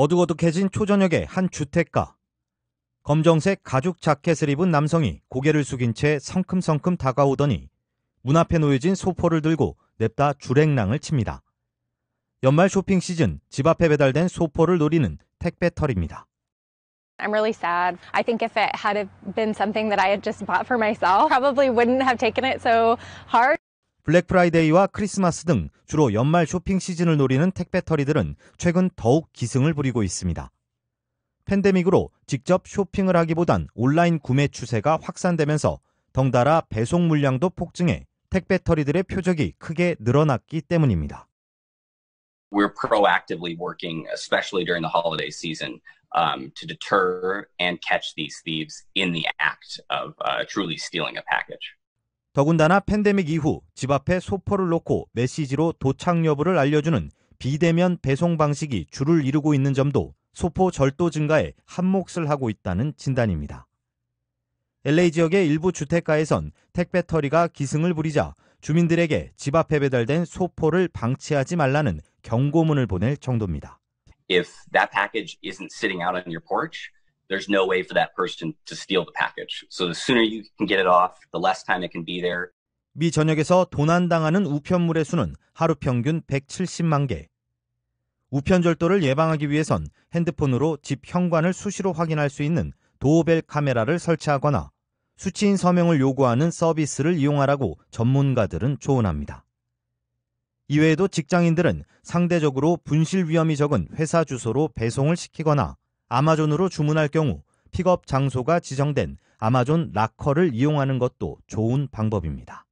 어둑어둑해진 초저녁의 한 주택가. 검정색 가죽 자켓을 입은 남성이 고개를 숙인 채 성큼성큼 다가오더니 문 앞에 놓여진 소포를 들고 냅다 주랭랑을 칩니다. 연말 쇼핑 시즌 집 앞에 배달된 소포를 노리는 택배털입니다. I'm really sad. I think if it had been something that I had just bought for myself, probably wouldn't have taken it so hard. 블랙 프라이데이와 크리스마스 등 주로 연말 쇼핑 시즌을 노리는 택배터리들은 최근 더욱 기승을 부리고 있습니다. 팬데믹으로 직접 쇼핑을 하기보단 온라인 구매 추세가 확산되면서 덩달아 배송 물량도 폭증해 택배터리들의 표적이 크게 늘어났기 때문입니다. we're proactively working, especially during the holiday season, um, to deter and catch these thieves in the act of uh, truly stealing a package. 더군다나 팬데믹 이후 집 앞에 소포를 놓고 메시지로 도착 여부를 알려주는 비대면 배송 방식이 줄을 이루고 있는 점도 소포 절도 증가에 한몫을 하고 있다는 진단입니다. LA 지역의 일부 주택가에선 택배 터리가 기승을 부리자 주민들에게 집 앞에 배달된 소포를 방치하지 말라는 경고문을 보낼 정도입니다. If that package isn't sitting out on your porch, there's no way for that person to steal the package. So the sooner you can get it off, the less time it can be there. 미 전역에서 도난당하는 우편물의 수는 하루 평균 170만 개. 우편절도를 예방하기 위해선 핸드폰으로 집 현관을 수시로 확인할 수 있는 도어벨 카메라를 설치하거나 수치인 서명을 요구하는 서비스를 이용하라고 전문가들은 조언합니다. 이외에도 직장인들은 상대적으로 분실 위험이 적은 회사 주소로 배송을 시키거나 아마존으로 주문할 경우 픽업 장소가 지정된 아마존 락커를 이용하는 것도 좋은 방법입니다.